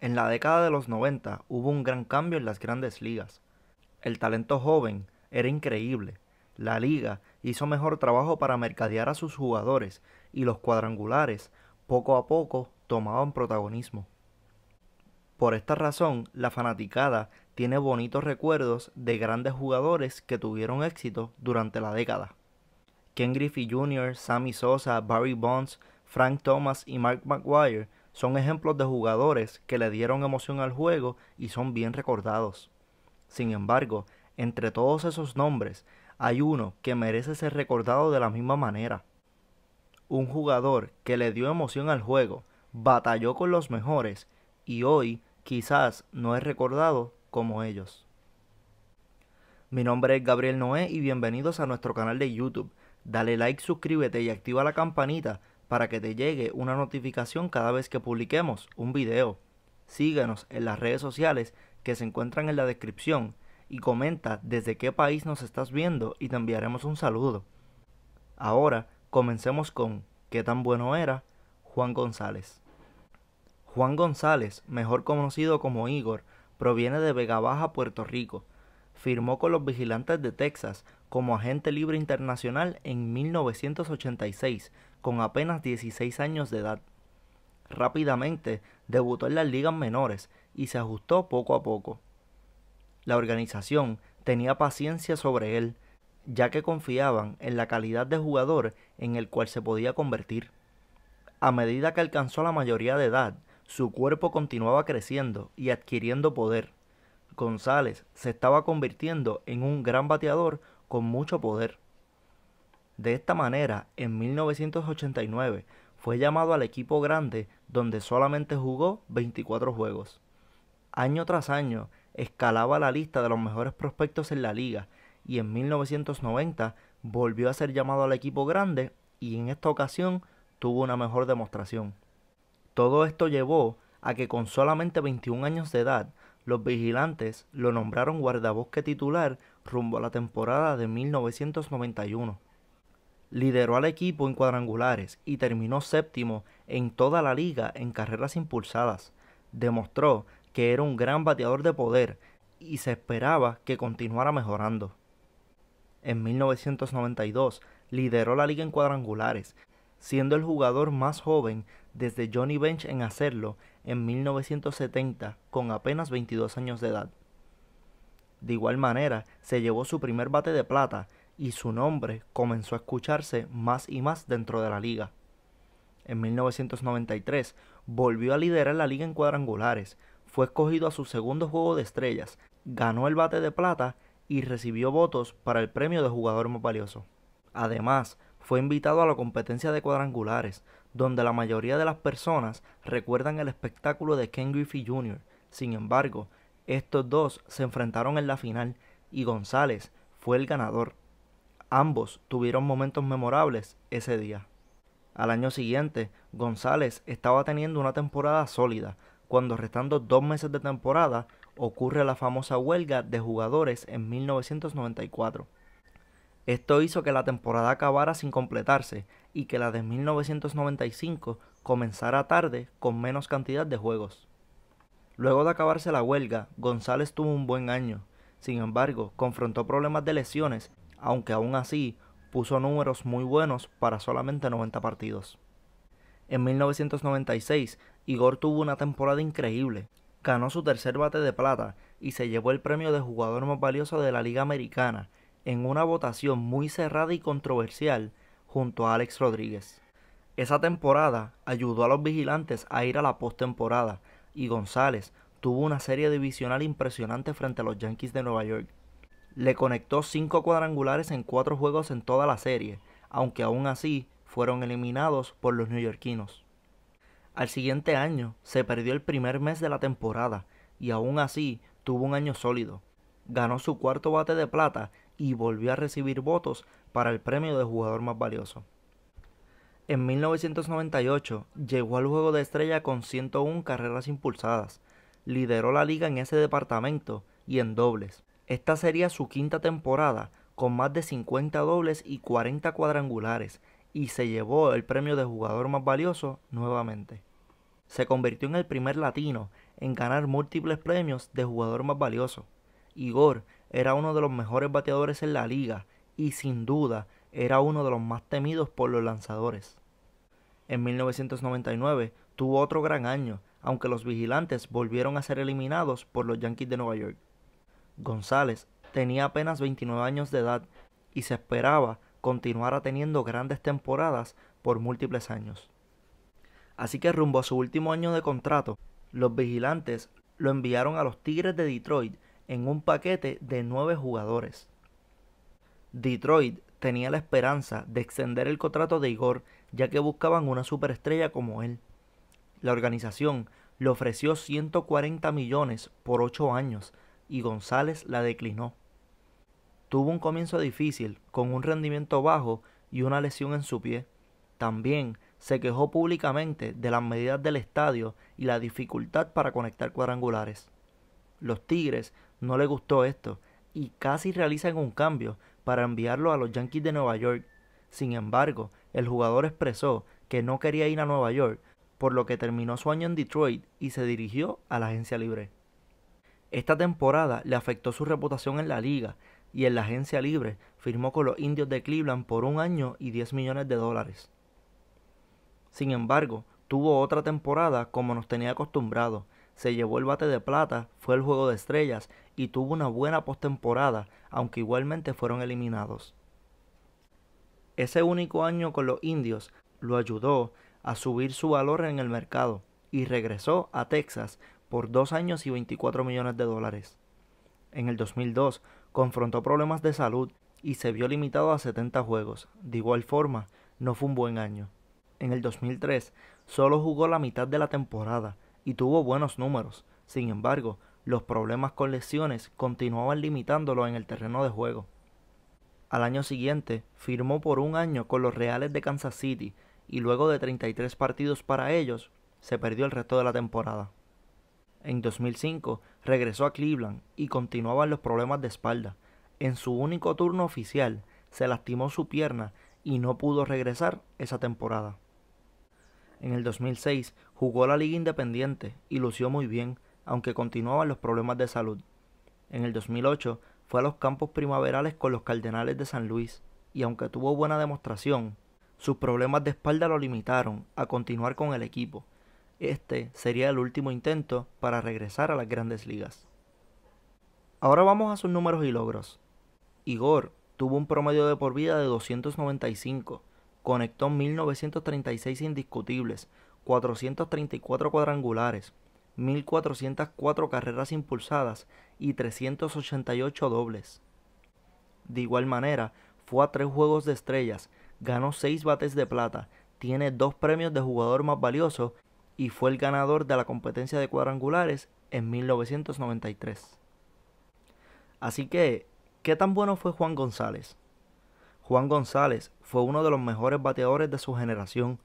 En la década de los 90 hubo un gran cambio en las grandes ligas. El talento joven era increíble. La liga hizo mejor trabajo para mercadear a sus jugadores y los cuadrangulares poco a poco tomaban protagonismo. Por esta razón, la fanaticada tiene bonitos recuerdos de grandes jugadores que tuvieron éxito durante la década. Ken Griffey Jr., Sammy Sosa, Barry Bonds, Frank Thomas y Mark McGuire son ejemplos de jugadores que le dieron emoción al juego y son bien recordados. Sin embargo, entre todos esos nombres, hay uno que merece ser recordado de la misma manera. Un jugador que le dio emoción al juego, batalló con los mejores y hoy quizás no es recordado como ellos. Mi nombre es Gabriel Noé y bienvenidos a nuestro canal de YouTube. Dale like, suscríbete y activa la campanita para que te llegue una notificación cada vez que publiquemos un video. Síguenos en las redes sociales que se encuentran en la descripción y comenta desde qué país nos estás viendo y te enviaremos un saludo. Ahora comencemos con ¿Qué tan bueno era? Juan González. Juan González, mejor conocido como Igor, proviene de Vega Baja, Puerto Rico. Firmó con los vigilantes de Texas como agente libre internacional en 1986 con apenas 16 años de edad. Rápidamente debutó en las ligas menores y se ajustó poco a poco. La organización tenía paciencia sobre él, ya que confiaban en la calidad de jugador en el cual se podía convertir. A medida que alcanzó la mayoría de edad, su cuerpo continuaba creciendo y adquiriendo poder. González se estaba convirtiendo en un gran bateador con mucho poder. De esta manera, en 1989 fue llamado al equipo grande donde solamente jugó 24 juegos. Año tras año, escalaba la lista de los mejores prospectos en la liga y en 1990 volvió a ser llamado al equipo grande y en esta ocasión tuvo una mejor demostración. Todo esto llevó a que con solamente 21 años de edad, los vigilantes lo nombraron guardabosque titular rumbo a la temporada de 1991. Lideró al equipo en cuadrangulares y terminó séptimo en toda la liga en carreras impulsadas. Demostró que era un gran bateador de poder y se esperaba que continuara mejorando. En 1992 lideró la liga en cuadrangulares, siendo el jugador más joven desde Johnny Bench en hacerlo en 1970 con apenas 22 años de edad. De igual manera, se llevó su primer bate de plata y su nombre comenzó a escucharse más y más dentro de la liga. En 1993 volvió a liderar la liga en cuadrangulares, fue escogido a su segundo juego de estrellas, ganó el bate de plata y recibió votos para el premio de jugador más valioso. Además, fue invitado a la competencia de cuadrangulares, donde la mayoría de las personas recuerdan el espectáculo de Ken Griffey Jr. Sin embargo, estos dos se enfrentaron en la final y González fue el ganador. Ambos tuvieron momentos memorables ese día. Al año siguiente, González estaba teniendo una temporada sólida, cuando restando dos meses de temporada ocurre la famosa huelga de jugadores en 1994. Esto hizo que la temporada acabara sin completarse y que la de 1995 comenzara tarde con menos cantidad de juegos. Luego de acabarse la huelga, González tuvo un buen año. Sin embargo, confrontó problemas de lesiones aunque aún así puso números muy buenos para solamente 90 partidos. En 1996, Igor tuvo una temporada increíble. Ganó su tercer bate de plata y se llevó el premio de jugador más valioso de la Liga Americana en una votación muy cerrada y controversial junto a Alex Rodríguez. Esa temporada ayudó a los vigilantes a ir a la postemporada y González tuvo una serie divisional impresionante frente a los Yankees de Nueva York le conectó cinco cuadrangulares en cuatro juegos en toda la serie, aunque aún así fueron eliminados por los neoyorquinos. Al siguiente año se perdió el primer mes de la temporada y aún así tuvo un año sólido. Ganó su cuarto bate de plata y volvió a recibir votos para el premio de jugador más valioso. En 1998 llegó al juego de estrella con 101 carreras impulsadas, lideró la liga en ese departamento y en dobles, esta sería su quinta temporada, con más de 50 dobles y 40 cuadrangulares, y se llevó el premio de jugador más valioso nuevamente. Se convirtió en el primer latino en ganar múltiples premios de jugador más valioso. Igor era uno de los mejores bateadores en la liga y sin duda era uno de los más temidos por los lanzadores. En 1999 tuvo otro gran año, aunque los vigilantes volvieron a ser eliminados por los Yankees de Nueva York. González tenía apenas 29 años de edad y se esperaba continuara teniendo grandes temporadas por múltiples años. Así que rumbo a su último año de contrato, los vigilantes lo enviaron a los Tigres de Detroit en un paquete de nueve jugadores. Detroit tenía la esperanza de extender el contrato de Igor ya que buscaban una superestrella como él. La organización le ofreció 140 millones por 8 años, y González la declinó. Tuvo un comienzo difícil, con un rendimiento bajo y una lesión en su pie. También se quejó públicamente de las medidas del estadio y la dificultad para conectar cuadrangulares. Los Tigres no le gustó esto y casi realizan un cambio para enviarlo a los Yankees de Nueva York. Sin embargo, el jugador expresó que no quería ir a Nueva York, por lo que terminó su año en Detroit y se dirigió a la agencia libre. Esta temporada le afectó su reputación en la liga y en la agencia libre firmó con los indios de Cleveland por un año y 10 millones de dólares. Sin embargo, tuvo otra temporada como nos tenía acostumbrado. Se llevó el bate de plata, fue el juego de estrellas y tuvo una buena postemporada, aunque igualmente fueron eliminados. Ese único año con los indios lo ayudó a subir su valor en el mercado y regresó a Texas por dos años y 24 millones de dólares. En el 2002 confrontó problemas de salud y se vio limitado a 70 juegos. De igual forma, no fue un buen año. En el 2003 solo jugó la mitad de la temporada y tuvo buenos números. Sin embargo, los problemas con lesiones continuaban limitándolo en el terreno de juego. Al año siguiente, firmó por un año con los Reales de Kansas City y luego de 33 partidos para ellos, se perdió el resto de la temporada. En 2005 regresó a Cleveland y continuaban los problemas de espalda. En su único turno oficial se lastimó su pierna y no pudo regresar esa temporada. En el 2006 jugó la Liga Independiente y lució muy bien, aunque continuaban los problemas de salud. En el 2008 fue a los campos primaverales con los Cardenales de San Luis y aunque tuvo buena demostración, sus problemas de espalda lo limitaron a continuar con el equipo este sería el último intento para regresar a las grandes ligas. Ahora vamos a sus números y logros. Igor tuvo un promedio de por vida de 295, conectó 1936 indiscutibles, 434 cuadrangulares, 1404 carreras impulsadas y 388 dobles. De igual manera, fue a tres juegos de estrellas, ganó seis bates de plata, tiene dos premios de jugador más valioso y fue el ganador de la competencia de cuadrangulares en 1993. Así que, ¿qué tan bueno fue Juan González? Juan González fue uno de los mejores bateadores de su generación.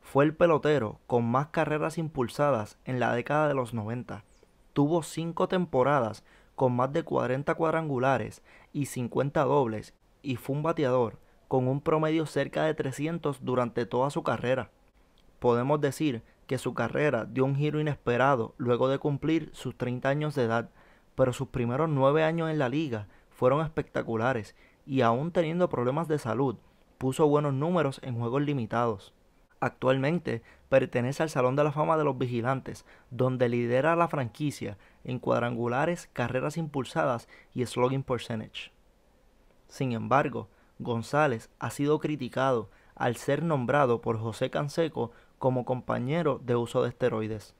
Fue el pelotero con más carreras impulsadas en la década de los 90. Tuvo cinco temporadas con más de 40 cuadrangulares y 50 dobles y fue un bateador con un promedio cerca de 300 durante toda su carrera. Podemos decir que su carrera dio un giro inesperado luego de cumplir sus 30 años de edad, pero sus primeros nueve años en la liga fueron espectaculares y aún teniendo problemas de salud, puso buenos números en juegos limitados. Actualmente pertenece al Salón de la Fama de los Vigilantes, donde lidera la franquicia en cuadrangulares, carreras impulsadas y slogan percentage. Sin embargo, González ha sido criticado al ser nombrado por José Canseco como compañero de uso de esteroides.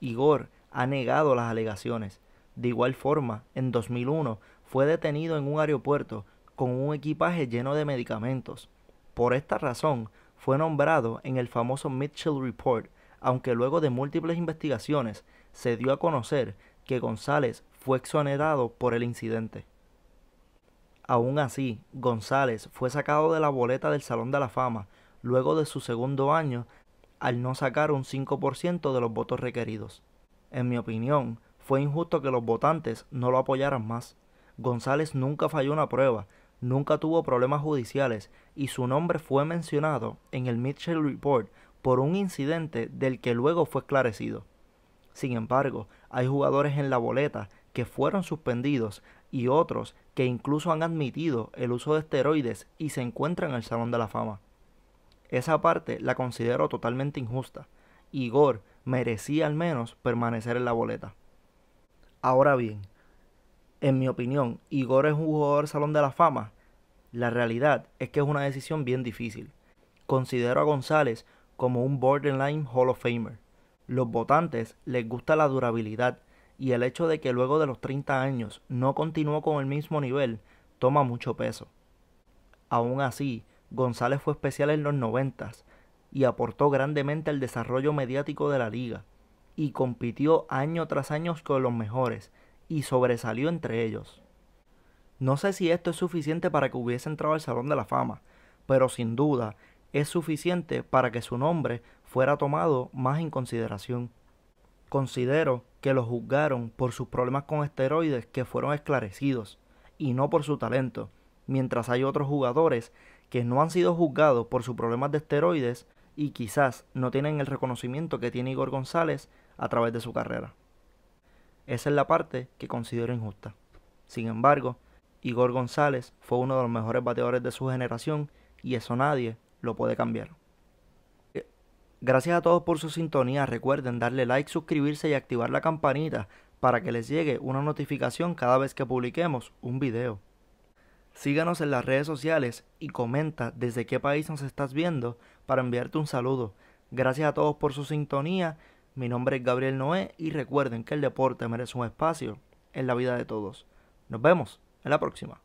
Igor ha negado las alegaciones. De igual forma, en 2001 fue detenido en un aeropuerto con un equipaje lleno de medicamentos. Por esta razón, fue nombrado en el famoso Mitchell Report, aunque luego de múltiples investigaciones se dio a conocer que González fue exonerado por el incidente. Aún así, González fue sacado de la boleta del Salón de la Fama luego de su segundo año al no sacar un 5% de los votos requeridos. En mi opinión, fue injusto que los votantes no lo apoyaran más. González nunca falló una prueba, nunca tuvo problemas judiciales y su nombre fue mencionado en el Mitchell Report por un incidente del que luego fue esclarecido. Sin embargo, hay jugadores en la boleta que fueron suspendidos y otros que incluso han admitido el uso de esteroides y se encuentran en el Salón de la Fama. Esa parte la considero totalmente injusta. Igor merecía al menos permanecer en la boleta. Ahora bien, en mi opinión, Igor es un jugador salón de la fama. La realidad es que es una decisión bien difícil. Considero a González como un borderline Hall of Famer. Los votantes les gusta la durabilidad y el hecho de que luego de los 30 años no continuó con el mismo nivel toma mucho peso. Aún así, González fue especial en los noventas y aportó grandemente al desarrollo mediático de la liga, y compitió año tras año con los mejores, y sobresalió entre ellos. No sé si esto es suficiente para que hubiese entrado al Salón de la Fama, pero sin duda es suficiente para que su nombre fuera tomado más en consideración. Considero que lo juzgaron por sus problemas con esteroides que fueron esclarecidos, y no por su talento, mientras hay otros jugadores que no han sido juzgados por sus problemas de esteroides y quizás no tienen el reconocimiento que tiene Igor González a través de su carrera. Esa es la parte que considero injusta. Sin embargo, Igor González fue uno de los mejores bateadores de su generación y eso nadie lo puede cambiar. Gracias a todos por su sintonía. Recuerden darle like, suscribirse y activar la campanita para que les llegue una notificación cada vez que publiquemos un video. Síganos en las redes sociales y comenta desde qué país nos estás viendo para enviarte un saludo. Gracias a todos por su sintonía. Mi nombre es Gabriel Noé y recuerden que el deporte merece un espacio en la vida de todos. Nos vemos en la próxima.